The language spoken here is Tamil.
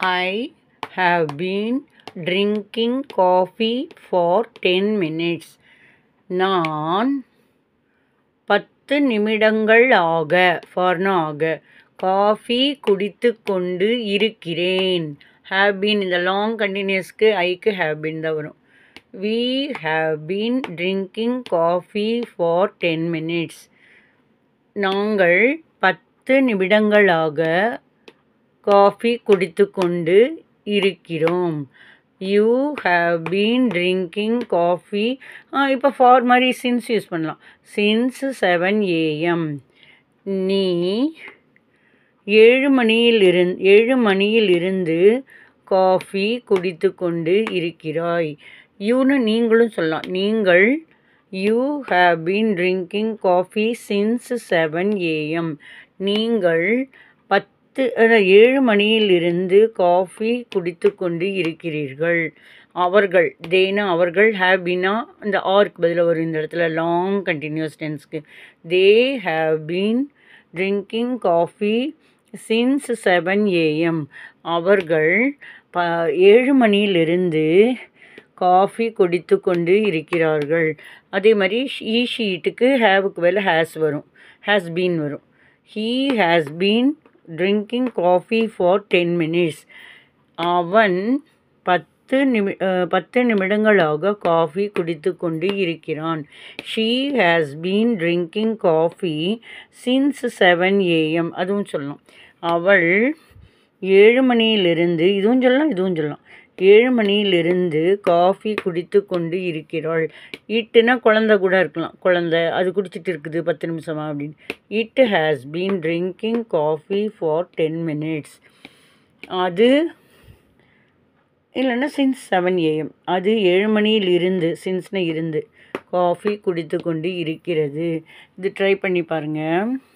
I have been drinking coffee for 10 minutes. நான் பத்து நிமிடங்கள் ஆக ஃபார்னாக காஃபி குடித்து கொண்டு இருக்கிறேன் ஹாவ் பீன் இந்த லாங் கண்டினியூஸ்க்கு ஐக்கு ஹேவ் பீன் தான் வரும் we have been drinking coffee for ten minutes நாங்கள் பத்து நிமிடங்களாக காஃபி குடித்து கொண்டு இருக்கிறோம் you have been drinking coffee இப்போ ஃபார் மாதிரி சின்ஸ் யூஸ் பண்ணலாம் சின்ஸ் செவன் ஏஎம் நீ ஏழு மணியில் மணியிலிருந் ஏழு மணியிலிருந்து காஃபி குடித்து கொண்டு இருக்கிறாய் யூன்னு நீங்களும் சொல்லலாம் நீங்கள் you have been drinking coffee since seven AM நீங்கள் பத் பத்து ஏழு மணியிலிருந்து காஃபி குடித்து கொண்டு இருக்கிறீர்கள் அவர்கள் தேனா அவர்கள் ஹாவ் பீனா இந்த ஆர்க் பதில் வரும் இந்த இடத்துல லாங் கண்டினியூஸ் டென்ஸ்க்கு they have been drinking coffee since seven AM அவர்கள் ப ஏழு மணியிலிருந்து காஃபி குடித்து கொண்டு இருக்கிறார்கள் அதே மாதிரி ஈ ஷீட்டுக்கு ஹேவுக்கு வேலை ஹேஸ் வரும் ஹேஸ் பீன் வரும் he has been drinking coffee for ten minutes அவன் பத்து நிமி பத்து நிமிடங்களாக காஃபி குடித்து கொண்டு இருக்கிறான் she has been drinking coffee since seven AM அதுவும் சொல்லலாம் அவள் ஏழு மணியிலிருந்து இதுவும் சொல்லலாம் இதுவும் சொல்லலாம் ஏழு மணியிலிருந்து காஃபி குடித்து கொண்டு இருக்கிறாள் ஈட்டுனா குழந்த கூட இருக்கலாம் குழந்த அது குடிச்சிட்டு இருக்குது பத்து நிமிஷமா அப்படின்னு it has been drinking coffee for ten minutes அது இல்லைன்னா சின்ஸ் செவன் ஏஎம் அது ஏழு மணியில் இருந்து சின்ஸ்னு இருந்து காஃபி குடித்து கொண்டு இருக்கிறது இது ட்ரை பண்ணி பாருங்கள்